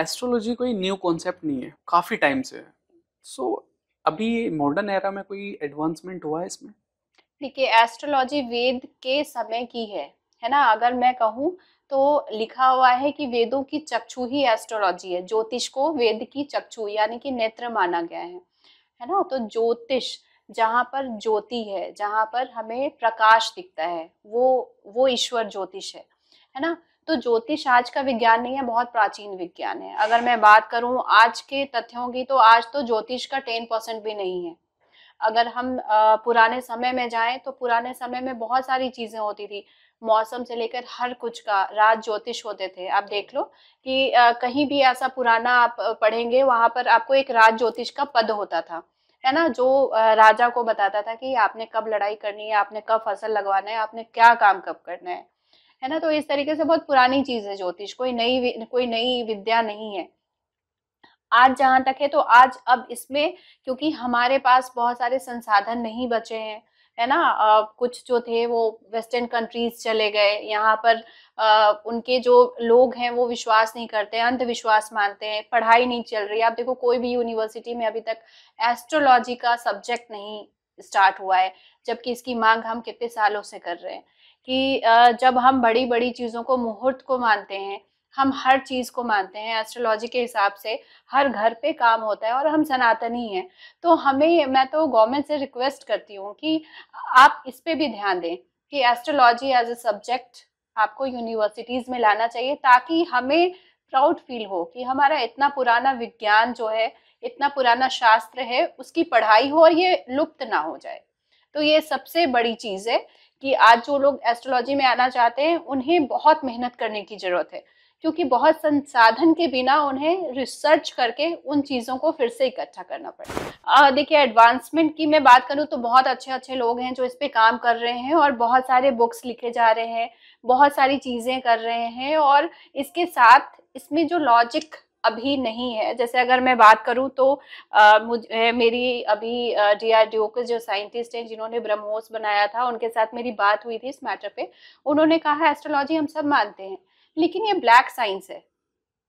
astrology कोई new concept नहीं है काफ़ी टाइम से है सो अभी मॉडर्न एरा में कोई एडवांसमेंट हुआ है इसमें देखिए एस्ट्रोलॉजी वेद के समय की है है ना अगर मैं कहूँ तो लिखा हुआ है कि वेदों की चक्षु ही एस्ट्रोलॉजी है ज्योतिष को वेद की चक्षु यानी कि नेत्र माना गया है है ना तो ज्योतिष जहाँ पर ज्योति है जहाँ पर हमें प्रकाश दिखता है वो वो ईश्वर ज्योतिष है है ना तो ज्योतिष आज का विज्ञान नहीं है बहुत प्राचीन विज्ञान है अगर मैं बात करूं आज के तथ्यों की तो आज तो ज्योतिष का टेन परसेंट भी नहीं है अगर हम पुराने समय में जाएं तो पुराने समय में बहुत सारी चीज़ें होती थी मौसम से लेकर हर कुछ का राज ज्योतिष होते थे आप देख लो कि कहीं भी ऐसा पुराना आप पढ़ेंगे वहां पर आपको एक राज ज्योतिष का पद होता था है ना जो राजा को बताता था कि आपने कब लड़ाई करनी है आपने कब फसल लगवाना है आपने क्या काम कब करना है है ना तो इस तरीके से बहुत पुरानी चीज है ज्योतिष कोई नई कोई नई विद्या नहीं है आज जहां तक है तो आज अब इसमें क्योंकि हमारे पास बहुत सारे संसाधन नहीं बचे हैं है ना आ, कुछ जो थे वो वेस्टर्न कंट्रीज चले गए यहाँ पर आ, उनके जो लोग हैं वो विश्वास नहीं करते अंधविश्वास मानते हैं पढ़ाई नहीं चल रही आप देखो कोई भी यूनिवर्सिटी में अभी तक एस्ट्रोलॉजी का सब्जेक्ट नहीं स्टार्ट हुआ है जबकि इसकी मांग हम कितने सालों से कर रहे हैं कि जब हम बड़ी बड़ी चीज़ों को मुहूर्त को मानते हैं हम हर चीज़ को मानते हैं एस्ट्रोलॉजी के हिसाब से हर घर पे काम होता है और हम सनातनी हैं तो हमें मैं तो गवर्नमेंट से रिक्वेस्ट करती हूँ कि आप इस पर भी ध्यान दें कि एस्ट्रोलॉजी एज ए सब्जेक्ट आपको यूनिवर्सिटीज़ में लाना चाहिए ताकि हमें प्राउड फील हो कि हमारा इतना पुराना विज्ञान जो है इतना पुराना शास्त्र है उसकी पढ़ाई हो और ये लुप्त ना हो जाए तो ये सबसे बड़ी चीज़ है कि आज जो लोग एस्ट्रोलॉजी में आना चाहते हैं उन्हें बहुत मेहनत करने की ज़रूरत है क्योंकि बहुत संसाधन के बिना उन्हें रिसर्च करके उन चीज़ों को फिर से इकट्ठा करना पड़ेगा देखिए एडवांसमेंट की मैं बात करूँ तो बहुत अच्छे अच्छे लोग हैं जो इस पर काम कर रहे हैं और बहुत सारे बुक्स लिखे जा रहे हैं बहुत सारी चीज़ें कर रहे हैं और इसके साथ इसमें जो लॉजिक अभी नहीं है जैसे अगर मैं बात करूं तो आ, मुझे मेरी अभी डीआरडीओ के जो साइंटिस्ट हैं जिन्होंने ब्रह्मोस बनाया था उनके साथ मेरी बात हुई थी इस मैटर पे उन्होंने कहा एस्ट्रोलॉजी हम सब मानते हैं लेकिन ये ब्लैक साइंस है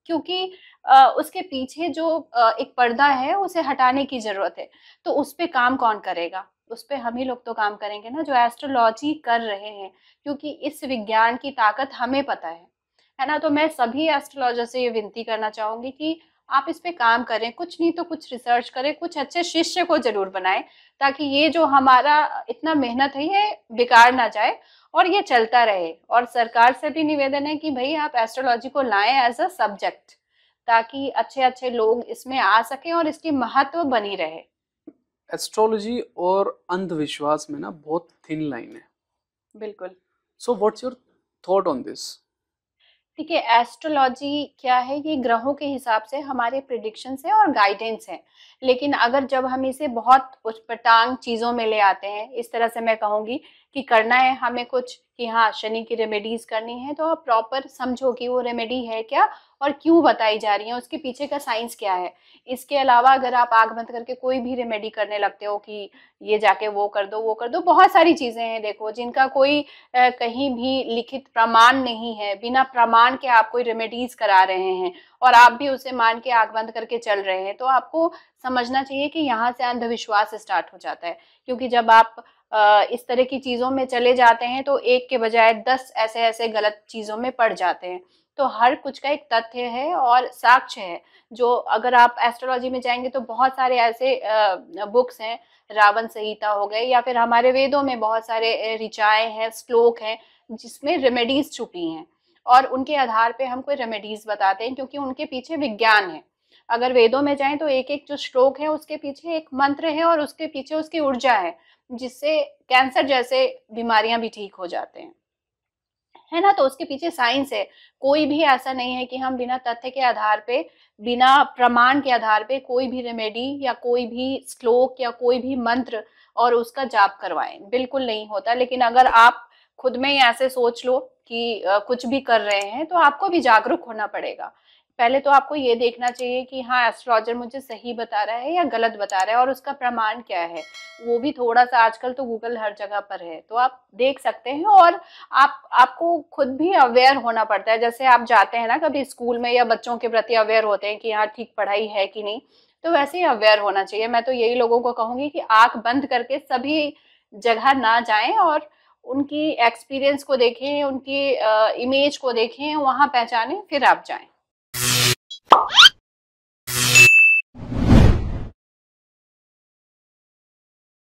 क्योंकि आ, उसके पीछे जो आ, एक पर्दा है उसे हटाने की ज़रूरत है तो उस पर काम कौन करेगा उस पर हम ही लोग तो काम करेंगे ना जो एस्ट्रोलॉजी कर रहे हैं क्योंकि इस विज्ञान की ताकत हमें पता है है ना तो मैं सभी एस्ट्रोलॉजर से ये विनती करना चाहूंगी कि आप इस पे काम करें कुछ नहीं तो कुछ रिसर्च करें कुछ अच्छे शिष्य को जरूर बनाएं ताकि ये जो हमारा इतना मेहनत है ये बेकार ना जाए और ये चलता रहे और सरकार से भी निवेदन है कि भाई आप एस्ट्रोलॉजी को लाएं एज अ सब्जेक्ट ताकि अच्छे अच्छे लोग इसमें आ सके और इसकी महत्व बनी रहे एस्ट्रोलॉजी और अंधविश्वास में ना बहुत थिन लाइन है बिल्कुल so what's your thought on this ठीक है एस्ट्रोलॉजी क्या है ये ग्रहों के हिसाब से हमारे प्रिडिक्शन है और गाइडेंस है लेकिन अगर जब हम इसे बहुत उचपटांग चीज़ों में ले आते हैं इस तरह से मैं कहूँगी कि करना है हमें कुछ कि हाँ शनि की रेमेडीज़ करनी है तो आप प्रॉपर समझो कि वो रेमेडी है क्या और क्यों बताई जा रही है उसके पीछे का साइंस क्या है इसके अलावा अगर आप आग बंद करके कोई भी रेमेडी करने लगते हो कि ये जाके वो कर दो वो कर दो बहुत सारी चीज़ें हैं देखो जिनका कोई आ, कहीं भी लिखित प्रमाण नहीं है बिना प्रमाण के आप कोई रेमेडीज़ करा रहे हैं और आप भी उसे मान के आग बंद करके चल रहे हैं तो आपको समझना चाहिए कि यहाँ से अंधविश्वास स्टार्ट हो जाता है क्योंकि जब आप इस तरह की चीज़ों में चले जाते हैं तो एक के बजाय दस ऐसे ऐसे गलत चीज़ों में पड़ जाते हैं तो हर कुछ का एक तथ्य है और साक्ष्य है जो अगर आप एस्ट्रोलॉजी में जाएंगे तो बहुत सारे ऐसे बुक्स हैं रावण संहिता हो गए या फिर हमारे वेदों में बहुत सारे ऋचाएँ हैं श्लोक हैं जिसमें रेमेडीज छुपी हैं और उनके आधार पे हम कोई रेमेडीज बताते हैं क्योंकि उनके पीछे विज्ञान है अगर वेदों में जाएं तो एक एक जो स्ट्रोक है उसके पीछे एक मंत्र है और उसके पीछे उसकी ऊर्जा है जिससे कैंसर जैसे बीमारियां भी ठीक हो जाते हैं है ना तो उसके पीछे साइंस है कोई भी ऐसा नहीं है कि हम बिना तथ्य के आधार पे बिना प्रमाण के आधार पे कोई भी रेमेडी या कोई भी श्लोक या कोई भी मंत्र और उसका जाप करवाएं बिल्कुल नहीं होता लेकिन अगर आप खुद में ही ऐसे सोच लो कि कुछ भी कर रहे हैं तो आपको भी जागरूक होना पड़ेगा पहले तो आपको ये देखना चाहिए कि हाँ एस्ट्रोलॉजर मुझे सही बता रहा है या गलत बता रहा है और उसका प्रमाण क्या है वो भी थोड़ा सा आजकल तो गूगल हर जगह पर है तो आप देख सकते हैं और आप आपको खुद भी अवेयर होना पड़ता है जैसे आप जाते हैं ना कभी स्कूल में या बच्चों के प्रति अवेयर होते हैं कि हाँ ठीक पढ़ाई है कि नहीं तो वैसे ही अवेयर होना चाहिए मैं तो यही लोगों को कहूंगी कि आंख बंद करके सभी जगह ना जाएं और उनकी एक्सपीरियंस को देखें उनकी इमेज को देखें वहाँ पहचानें फिर आप जाएं